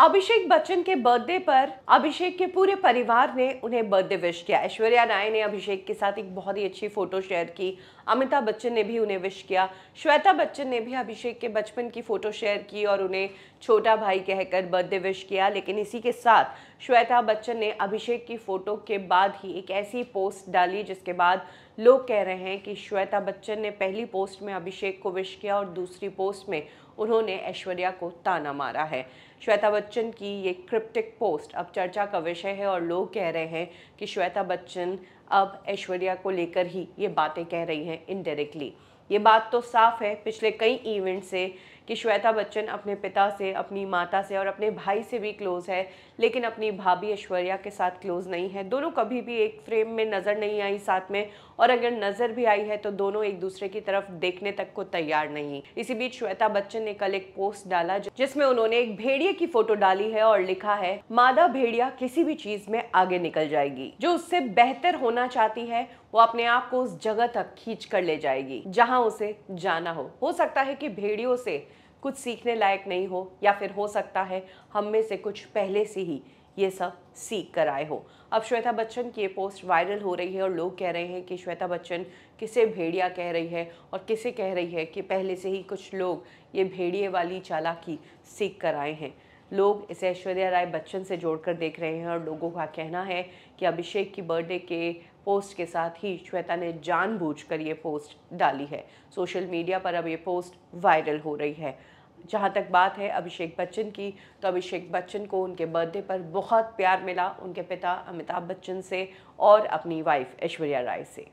अभिषेक बच्चन के बर्थडे पर अभिषेक के पूरे परिवार ने उन्हें बर्थडे विश किया ऐश्वर्या राय ने अभिषेक के साथ एक बहुत ही अच्छी फोटो शेयर की अमिताभ बच्चन ने भी उन्हें विश किया श्वेता बच्चन ने भी अभिषेक के बचपन की फोटो शेयर की और उन्हें छोटा भाई कहकर बर्थडे विश किया लेकिन इसी के साथ श्वेता बच्चन ने अभिषेक की फोटो के बाद ही एक ऐसी पोस्ट डाली जिसके बाद लोग कह रहे हैं कि श्वेता बच्चन ने पहली पोस्ट में अभिषेक को विश किया और दूसरी पोस्ट में उन्होंने ऐश्वर्या को ताना मारा है श्वेता बच्चन की ये क्रिप्टिक पोस्ट अब चर्चा का विषय है और लोग कह रहे हैं कि श्वेता बच्चन अब ऐश्वर्या को लेकर ही ये बातें कह रही हैं इनडायरेक्टली ये बात तो साफ है पिछले कई इवेंट से कि श्वेता बच्चन अपने पिता से अपनी माता से और अपने भाई से भी क्लोज़ है लेकिन अपनी भाभी ऐश्वर्या के साथ क्लोज़ नहीं है दोनों कभी भी एक फ्रेम में नज़र नहीं आई साथ में और अगर नज़र भी आई है तो दोनों एक दूसरे की तरफ देखने तक को तैयार नहीं इसी बीच श्वेता बच्चन ने कल एक पोस्ट डाला जिसमें उन्होंने एक भेड़िए की फोटो डाली है और लिखा है मादा भेड़िया किसी भी चीज़ में आगे निकल जाएगी जो उससे बेहतर होना चाहती है वो अपने आप को उस जगह तक खींच कर ले जाएगी जहां उसे जाना हो हो सकता है कि भेड़ियों से कुछ सीखने लायक नहीं हो या फिर हो सकता है हम में से कुछ पहले से ही ये सब सीख कर आए हो अब श्वेता बच्चन की ये पोस्ट वायरल हो रही है और लोग कह रहे हैं कि श्वेता बच्चन किसे भेड़िया कह रही है और किसे कह रही है कि पहले से ही कुछ लोग ये भेड़िए वाली चालाकी सीख कर आए हैं लोग इसे ऐश्वर्या राय बच्चन से जोड़कर देख रहे हैं और लोगों का कहना है कि अभिषेक की बर्थडे के पोस्ट के साथ ही श्वेता ने जानबूझकर ये पोस्ट डाली है सोशल मीडिया पर अब ये पोस्ट वायरल हो रही है जहाँ तक बात है अभिषेक बच्चन की तो अभिषेक बच्चन को उनके बर्थडे पर बहुत प्यार मिला उनके पिता अमिताभ बच्चन से और अपनी वाइफ ऐश्वर्या राय से